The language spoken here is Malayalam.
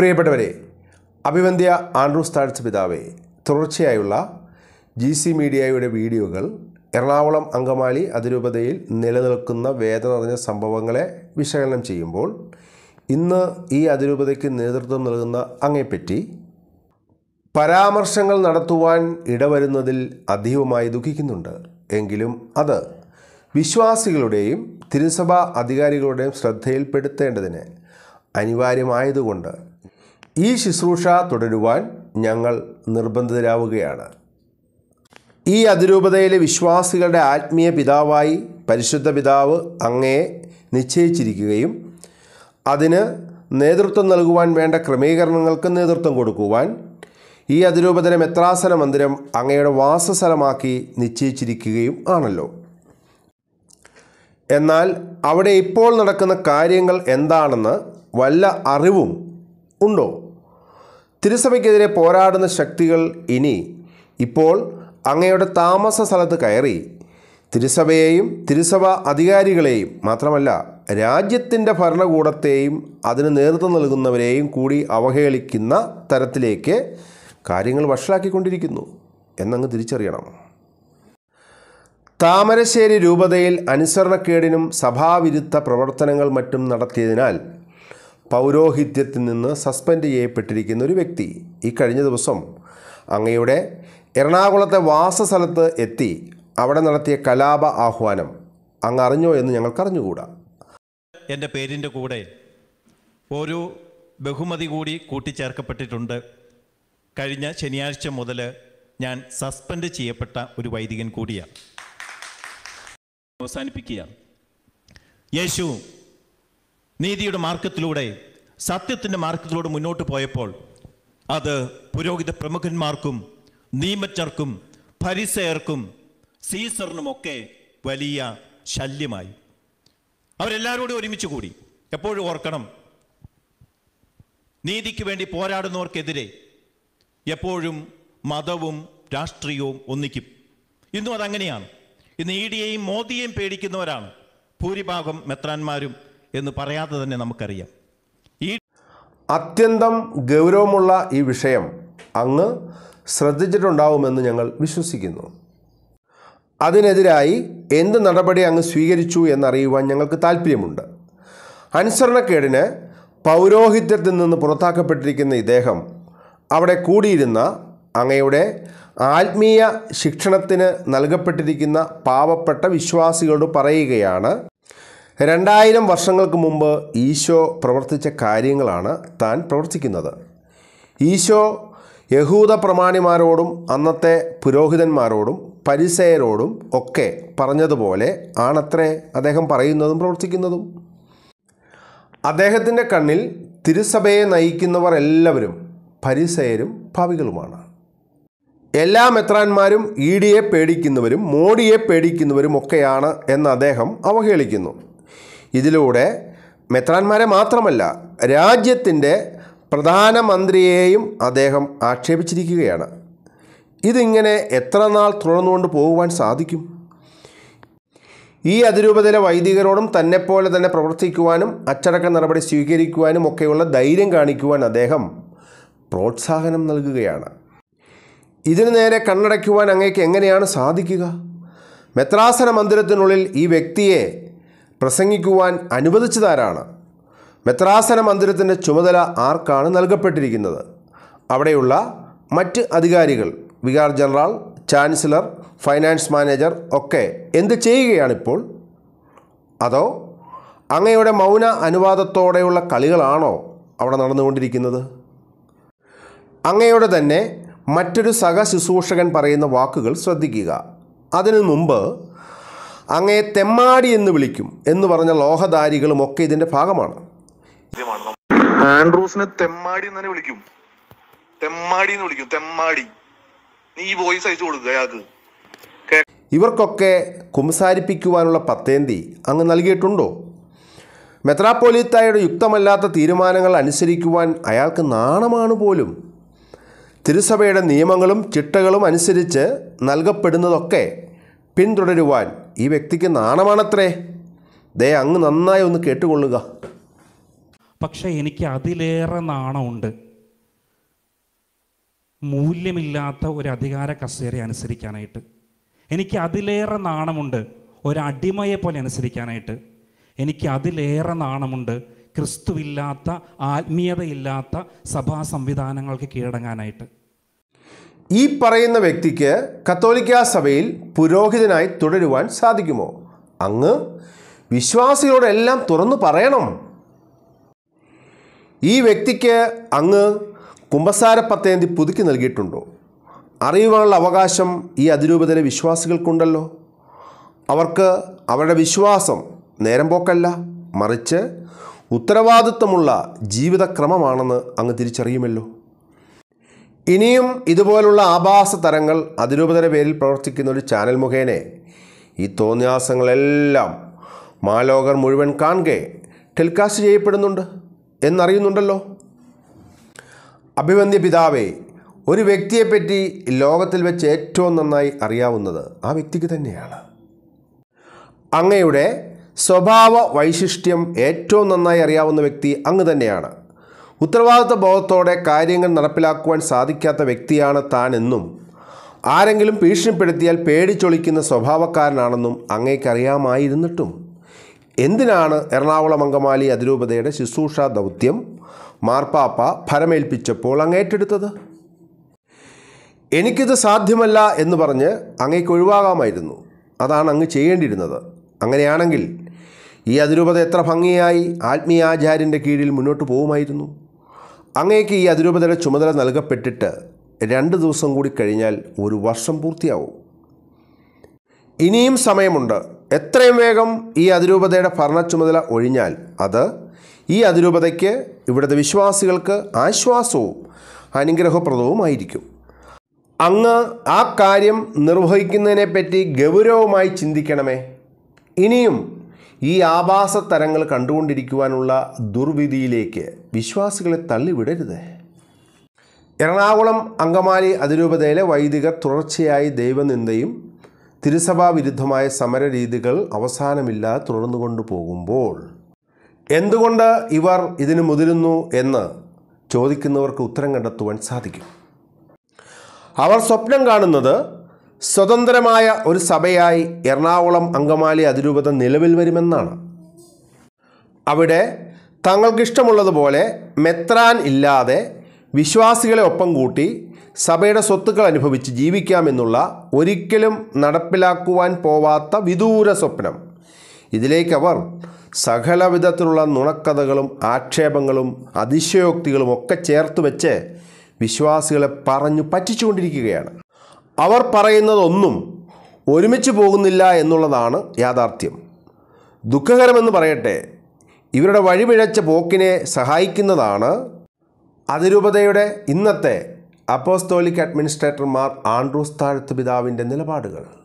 പ്രിയപ്പെട്ടവരെ അഭിവന്ധ്യ ആൻഡ്രൂസ് താഴ്ച പിതാവെ തുടർച്ചയായുള്ള ജി സി മീഡിയയുടെ വീഡിയോകൾ എറണാകുളം അങ്കമാലി അതിരൂപതയിൽ നിലനിൽക്കുന്ന വേദന നിറഞ്ഞ സംഭവങ്ങളെ വിശകലനം ചെയ്യുമ്പോൾ ഇന്ന് ഈ അതിരൂപതയ്ക്ക് നേതൃത്വം നൽകുന്ന അങ്ങയെപ്പറ്റി പരാമർശങ്ങൾ നടത്തുവാൻ ഇടവരുന്നതിൽ അധികമായി ദുഃഖിക്കുന്നുണ്ട് എങ്കിലും അത് വിശ്വാസികളുടെയും തിരുസഭാ അധികാരികളുടെയും ശ്രദ്ധയിൽപ്പെടുത്തേണ്ടതിന് അനിവാര്യമായതുകൊണ്ട് ഈ ശുശ്രൂഷ തുടരുവാൻ ഞങ്ങൾ നിർബന്ധിതരാവുകയാണ് ഈ അതിരൂപതയിലെ വിശ്വാസികളുടെ ആത്മീയ പിതാവായി പരിശുദ്ധ പിതാവ് അങ്ങയെ നിശ്ചയിച്ചിരിക്കുകയും അതിന് നേതൃത്വം നൽകുവാൻ വേണ്ട ക്രമീകരണങ്ങൾക്ക് നേതൃത്വം കൊടുക്കുവാൻ ഈ അതിരൂപതയിലെ മെത്രാസന മന്ദിരം അങ്ങയുടെ വാസസ്ഥലമാക്കി നിശ്ചയിച്ചിരിക്കുകയും ആണല്ലോ എന്നാൽ അവിടെ ഇപ്പോൾ നടക്കുന്ന കാര്യങ്ങൾ എന്താണെന്ന് വല്ല അറിവും ഉണ്ടോ തിരുസഭയ്ക്കെതിരെ പോരാടുന്ന ശക്തികൾ ഇനി ഇപ്പോൾ അങ്ങയുടെ താമസ സ്ഥലത്ത് കയറി തിരുസഭയെയും തിരുസഭ അധികാരികളെയും മാത്രമല്ല രാജ്യത്തിൻ്റെ ഭരണകൂടത്തെയും അതിന് നേതൃത്വം നൽകുന്നവരെയും കൂടി അവഹേളിക്കുന്ന തരത്തിലേക്ക് കാര്യങ്ങൾ വഷളാക്കിക്കൊണ്ടിരിക്കുന്നു എന്നങ്ങ് തിരിച്ചറിയണം താമരശ്ശേരി രൂപതയിൽ അനുസരണക്കേടിനും സഭാവിരുദ്ധ പ്രവർത്തനങ്ങൾ മറ്റും നടത്തിയതിനാൽ പൗരോഹിത്യത്തിൽ നിന്ന് സസ്പെൻഡ് ചെയ്യപ്പെട്ടിരിക്കുന്ന ഒരു വ്യക്തി ഈ കഴിഞ്ഞ ദിവസം അങ്ങയുടെ എറണാകുളത്തെ വാസസ്ഥലത്ത് എത്തി അവിടെ നടത്തിയ കലാപ ആഹ്വാനം അങ്ങ് അറിഞ്ഞോ എന്ന് ഞങ്ങൾക്കറിഞ്ഞുകൂടാ എൻ്റെ പേരിൻ്റെ കൂടെ ഒരു ബഹുമതി കൂടി കൂട്ടിച്ചേർക്കപ്പെട്ടിട്ടുണ്ട് കഴിഞ്ഞ ശനിയാഴ്ച മുതൽ ഞാൻ സസ്പെൻഡ് ചെയ്യപ്പെട്ട ഒരു വൈദികൻ കൂടിയാണ് അവസാനിപ്പിക്കുക യേശു നീതിയുടെ മാർഗത്തിലൂടെ സത്യത്തിൻ്റെ മാർഗത്തിലൂടെ മുന്നോട്ട് പോയപ്പോൾ അത് പുരോഹിത പ്രമുഖന്മാർക്കും നിയമജ്ഞർക്കും പരിസയർക്കും സീസറിനുമൊക്കെ വലിയ ശല്യമായി അവരെല്ലാവരോടും ഒരുമിച്ച് കൂടി എപ്പോഴും ഓർക്കണം നീതിക്ക് വേണ്ടി പോരാടുന്നവർക്കെതിരെ എപ്പോഴും മതവും രാഷ്ട്രീയവും ഒന്നിക്കും ഇന്നും അതങ്ങനെയാണ് ഇന്ന് ഇ ഡിയെയും മോദിയെയും പേടിക്കുന്നവരാണ് ഭൂരിഭാഗം മെത്രാന്മാരും എന്ന് പറയാതെ തന്നെ നമുക്കറിയാം ഈ അത്യന്തം ഗൗരവമുള്ള ഈ വിഷയം അങ്ങ് ശ്രദ്ധിച്ചിട്ടുണ്ടാവുമെന്ന് ഞങ്ങൾ വിശ്വസിക്കുന്നു അതിനെതിരായി എന്ത് നടപടി അങ്ങ് സ്വീകരിച്ചു എന്നറിയുവാൻ ഞങ്ങൾക്ക് താൽപ്പര്യമുണ്ട് അനുസരണക്കേടിന് പൗരോഹിത്യത്തിൽ നിന്ന് പുറത്താക്കപ്പെട്ടിരിക്കുന്ന ഇദ്ദേഹം അവിടെ കൂടിയിരുന്ന അങ്ങയുടെ ആത്മീയ ശിക്ഷണത്തിന് നൽകപ്പെട്ടിരിക്കുന്ന പാവപ്പെട്ട വിശ്വാസികളോട് പറയുകയാണ് രണ്ടായിരം വർഷങ്ങൾക്ക് മുമ്പ് ഈശോ പ്രവർത്തിച്ച കാര്യങ്ങളാണ് താൻ പ്രവർത്തിക്കുന്നത് ഈശോ യഹൂദ പ്രമാണിമാരോടും അന്നത്തെ പുരോഹിതന്മാരോടും പരിസയരോടും ഒക്കെ പറഞ്ഞതുപോലെ ആണത്രേ അദ്ദേഹം പറയുന്നതും പ്രവർത്തിക്കുന്നതും അദ്ദേഹത്തിൻ്റെ കണ്ണിൽ തിരുസഭയെ നയിക്കുന്നവർ എല്ലാവരും പരിസയരും ഭാവികളുമാണ് എല്ലാ മെത്രാന്മാരും ഈടിയെ പേടിക്കുന്നവരും മോഡിയെ പേടിക്കുന്നവരും ഒക്കെയാണ് എന്ന് അദ്ദേഹം അവഹേളിക്കുന്നു ഇതിലൂടെ മെത്രാന്മാരെ മാത്രമല്ല രാജ്യത്തിൻ്റെ പ്രധാനമന്ത്രിയെയും അദ്ദേഹം ആക്ഷേപിച്ചിരിക്കുകയാണ് ഇതിങ്ങനെ എത്ര നാൾ തുടർന്നുകൊണ്ട് പോകുവാൻ സാധിക്കും ഈ അതിരൂപതയിലെ വൈദികരോടും തന്നെപ്പോലെ തന്നെ പ്രവർത്തിക്കുവാനും അച്ചടക്ക നടപടി സ്വീകരിക്കുവാനും ഒക്കെയുള്ള ധൈര്യം കാണിക്കുവാൻ അദ്ദേഹം പ്രോത്സാഹനം നൽകുകയാണ് ഇതിനു നേരെ കണ്ണടയ്ക്കുവാൻ അങ്ങേക്ക് എങ്ങനെയാണ് സാധിക്കുക മെത്രാസന മന്ദിരത്തിനുള്ളിൽ ഈ വ്യക്തിയെ പ്രസംഗിക്കുവാൻ അനുവദിച്ചതാരാണ് മെത്രാസന മന്ദിരത്തിൻ്റെ ചുമതല ആർക്കാണ് നൽകപ്പെട്ടിരിക്കുന്നത് അവിടെയുള്ള മറ്റ് അധികാരികൾ vicar general chancellor finance manager ഒക്കെ എന്ത് ചെയ്യുകയാണിപ്പോൾ അതോ അങ്ങയുടെ മൗന അനുവാദത്തോടെയുള്ള കളികളാണോ അവിടെ നടന്നുകൊണ്ടിരിക്കുന്നത് അങ്ങയുടെ തന്നെ മറ്റൊരു സഹശുശ്രൂഷകൻ പറയുന്ന വാക്കുകൾ ശ്രദ്ധിക്കുക അതിനു മുമ്പ് അങ്ങേ തെമ്മാടി എന്ന് വിളിക്കും എന്ന് പറഞ്ഞ ലോഹധാരികളും ഒക്കെ ഇതിന്റെ ഭാഗമാണ് ആൻഡ്രൂസിനെ തെമ്മാടി എന്ന് തന്നെ വിളിക്കും തെമ്മാടി എന്ന് വിളിക്കും തെമ്മാടി നീ വോയിസ് അയച്ചു കൊടുക്കുക അയാൾക്ക് ഇവർക്കൊക്കെ കുംസാരിപ്പിക്കുവാനുള്ള പത്തേന്തി അങ്ങ് നൽകിയിട്ടുണ്ടോ മെത്രാപ്പോലിത്തായുടെ യുക്തമല്ലാത്ത തീരുമാനങ്ങൾ അനുസരിക്കുവാൻ അയാൾക്ക് നാണമാണ് പോലും തിരുസഭയുടെ നിയമങ്ങളും ചിട്ടകളും അനുസരിച്ച് നൽകപ്പെടുന്നതൊക്കെ പിന്തുടരുവാൻ ഈ വ്യക്തിക്ക് നാണമാണത്രേ ദേ അങ്ങ് നന്നായി ഒന്ന് കേട്ടുകൊള്ളുക പക്ഷേ എനിക്ക് അതിലേറെ നാണമുണ്ട് മൂല്യമില്ലാത്ത ഒരു അധികാര കസേര അനുസരിക്കാനായിട്ട് എനിക്ക് അതിലേറെ നാണമുണ്ട് ഒരടിമയെ പോലെ അനുസരിക്കാനായിട്ട് എനിക്ക് അതിലേറെ നാണമുണ്ട് ക്രിസ്തുവില്ലാത്ത ആത്മീയതയില്ലാത്ത സഭാ സംവിധാനങ്ങൾക്ക് കീഴടങ്ങാനായിട്ട് ഈ പറയുന്ന വ്യക്തിക്ക് കത്തോലിക്ക സഭയിൽ പുരോഹിതനായി തുടരുവാൻ സാധിക്കുമോ അങ്ങ് വിശ്വാസികളോടെല്ലാം തുറന്നു പറയണം ഈ വ്യക്തിക്ക് അങ്ങ് കുമ്പസാര പത്തേന്തി പുതുക്കി നൽകിയിട്ടുണ്ടോ അറിയുവാനുള്ള അവകാശം ഈ അതിരൂപതയിലെ വിശ്വാസികൾക്കുണ്ടല്ലോ അവർക്ക് അവരുടെ വിശ്വാസം നേരം പോക്കല്ല മറിച്ച് ഉത്തരവാദിത്വമുള്ള ജീവിതക്രമമാണെന്ന് അങ്ങ് തിരിച്ചറിയുമല്ലോ ഇനിയും ഇതുപോലുള്ള ആഭാസ തരങ്ങൾ അതിരൂപതര പേരിൽ പ്രവർത്തിക്കുന്ന ഒരു ചാനൽ മുഖേന ഈ തോന്നിയാസങ്ങളെല്ലാം മാലോകർ മുഴുവൻ കാണുക ടെലികാസ്റ്റ് ചെയ്യപ്പെടുന്നുണ്ട് എന്നറിയുന്നുണ്ടല്ലോ അഭിവന്ദ്യ പിതാവേ ഒരു വ്യക്തിയെപ്പറ്റി ലോകത്തിൽ വെച്ച് ഏറ്റവും നന്നായി അറിയാവുന്നത് ആ വ്യക്തിക്ക് തന്നെയാണ് അങ്ങയുടെ സ്വഭാവ വൈശിഷ്ട്യം ഏറ്റവും നന്നായി അറിയാവുന്ന വ്യക്തി അങ്ങ് തന്നെയാണ് ഉത്തരവാദിത്വ ബോധത്തോടെ കാര്യങ്ങൾ നടപ്പിലാക്കുവാൻ സാധിക്കാത്ത വ്യക്തിയാണ് താനെന്നും ആരെങ്കിലും ഭീഷണിപ്പെടുത്തിയാൽ പേടിച്ചൊളിക്കുന്ന സ്വഭാവക്കാരനാണെന്നും അങ്ങേക്കറിയാമായിരുന്നിട്ടും എന്തിനാണ് എറണാകുളം അങ്കമാലി അതിരൂപതയുടെ ശുശ്രൂഷ ദൗത്യം മാർപ്പാപ്പ ഫലമേൽപ്പിച്ചപ്പോൾ അങ്ങേറ്റെടുത്തത് എനിക്കിത് സാധ്യമല്ല എന്ന് പറഞ്ഞ് അങ്ങേക്ക് ഒഴിവാകാമായിരുന്നു അതാണ് അങ്ങ് ചെയ്യേണ്ടിയിരുന്നത് അങ്ങനെയാണെങ്കിൽ ഈ അതിരൂപത എത്ര ഭംഗിയായി ആത്മീയാചാര്യൻ്റെ കീഴിൽ മുന്നോട്ട് പോകുമായിരുന്നു അങ്ങേക്ക് ഈ അതിരൂപതയുടെ ചുമതല നൽകപ്പെട്ടിട്ട് രണ്ട് ദിവസം കൂടി കഴിഞ്ഞാൽ ഒരു വർഷം പൂർത്തിയാവും ഇനിയും സമയമുണ്ട് എത്രയും വേഗം ഈ അതിരൂപതയുടെ ഭരണ ചുമതല ഒഴിഞ്ഞാൽ അത് ഈ അതിരൂപതയ്ക്ക് ഇവിടുത്തെ വിശ്വാസികൾക്ക് ആശ്വാസവും അനുഗ്രഹപ്രദവുമായിരിക്കും അങ്ങ് ആ കാര്യം നിർവഹിക്കുന്നതിനെപ്പറ്റി ഗൗരവമായി ചിന്തിക്കണമേ ഇനിയും ഈ തരങ്ങൾ കണ്ടുകൊണ്ടിരിക്കുവാനുള്ള ദുർവിധിയിലേക്ക് വിശ്വാസികളെ തള്ളിവിടരുത് എറണാകുളം അങ്കമാലി അതിരൂപതയിലെ വൈദികർ തുടർച്ചയായി ദൈവനിന്ദയും തിരുസഭാ വിരുദ്ധമായ സമരരീതികൾ അവസാനമില്ലാതെ തുടർന്നു കൊണ്ടുപോകുമ്പോൾ എന്തുകൊണ്ട് ഇവർ ഇതിന് മുതിരുന്നു എന്ന് ചോദിക്കുന്നവർക്ക് ഉത്തരം കണ്ടെത്തുവാൻ സാധിക്കും അവർ സ്വപ്നം കാണുന്നത് സ്വതന്ത്രമായ ഒരു സഭയായി എറണാകുളം അങ്കമാലി അതിരൂപത നിലവിൽ വരുമെന്നാണ് അവിടെ തങ്ങൾക്കിഷ്ടമുള്ളതുപോലെ മെത്രാൻ ഇല്ലാതെ വിശ്വാസികളെ ഒപ്പം കൂട്ടി സഭയുടെ സ്വത്തുക്കൾ അനുഭവിച്ച് ജീവിക്കാമെന്നുള്ള ഒരിക്കലും നടപ്പിലാക്കുവാൻ പോവാത്ത വിദൂര സ്വപ്നം ഇതിലേക്കവർ സകലവിധത്തിലുള്ള നുണക്കഥകളും ആക്ഷേപങ്ങളും അതിശയോക്തികളും ഒക്കെ ചേർത്ത് വെച്ച് വിശ്വാസികളെ പറഞ്ഞു പറ്റിച്ചുകൊണ്ടിരിക്കുകയാണ് അവർ പറയുന്നതൊന്നും ഒരുമിച്ച് പോകുന്നില്ല എന്നുള്ളതാണ് യാഥാർത്ഥ്യം ദുഃഖകരമെന്ന് പറയട്ടെ ഇവരുടെ വഴിപിഴച്ച പോക്കിനെ സഹായിക്കുന്നതാണ് അതിരൂപതയുടെ ഇന്നത്തെ അപ്പോസ്തോലിക് അഡ്മിനിസ്ട്രേറ്റർമാർ ആൻഡ്രൂസ് താഴ്ത്തു പിതാവിൻ്റെ നിലപാടുകൾ